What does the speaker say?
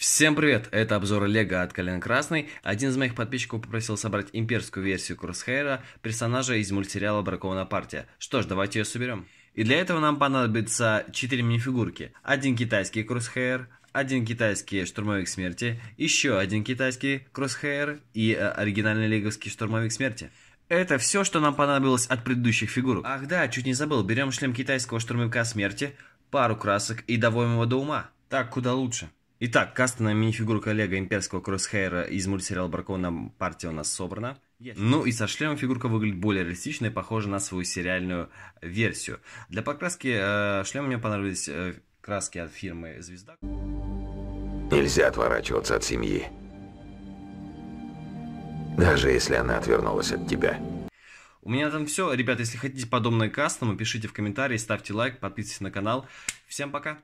Всем привет! Это обзор Лего от Колен Красный. Один из моих подписчиков попросил собрать имперскую версию Крусхейра, персонажа из мультсериала «Бракованная партия». Что ж, давайте ее соберем. И для этого нам понадобится 4 минифигурки. Один китайский Крусхейр, один китайский штурмовик смерти, еще один китайский Крусхейр и э, оригинальный леговский штурмовик смерти. Это все, что нам понадобилось от предыдущих фигурок. Ах да, чуть не забыл, берем шлем китайского штурмовика смерти, пару красок и доводим его до ума. Так куда лучше. Итак, кастная минифигурка коллега Имперского Кроссхейра из мультсериала Баркона партия у нас собрана. Ну и со шлемом фигурка выглядит более реалистично и похожа на свою сериальную версию. Для покраски э, шлема мне понравились э, краски от фирмы «Звезда». Нельзя отворачиваться от семьи. Даже если она отвернулась от тебя. У меня там все. ребят, если хотите подобное кастомы, пишите в комментарии, ставьте лайк, подписывайтесь на канал. Всем пока!